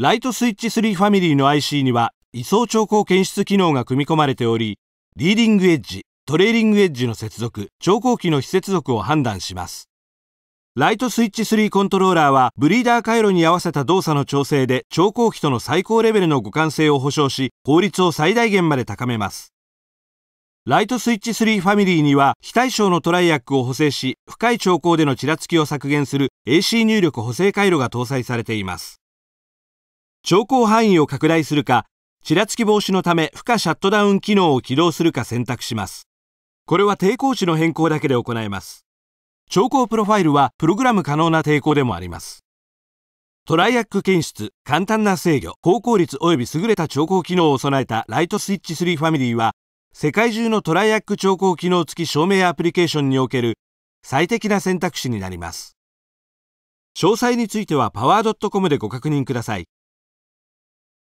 ライトスイッチ3ファミリーの IC には位相調光検出機能が組み込まれており、リーディングエッジ、トレーリングエッジの接続、調光器の非接続を判断します。ライトスイッチ3コントローラーはブリーダー回路に合わせた動作の調整で調光器との最高レベルの互換性を保証し、効率を最大限まで高めます。ライトスイッチ3ファミリーには非対称のトライアックを補正し、深い調光でのちらつきを削減する AC 入力補正回路が搭載されています。調光範囲を拡大するか、ちらつき防止のため負荷シャットダウン機能を起動するか選択します。これは抵抗値の変更だけで行えます。調光プロファイルはプログラム可能な抵抗でもあります。トライアック検出、簡単な制御、高効率及び優れた調光機能を備えたライトスイッチ3ファミリーは、世界中のトライアック調光機能付き証明アプリケーションにおける最適な選択肢になります。詳細についてはパワー .com でご確認ください。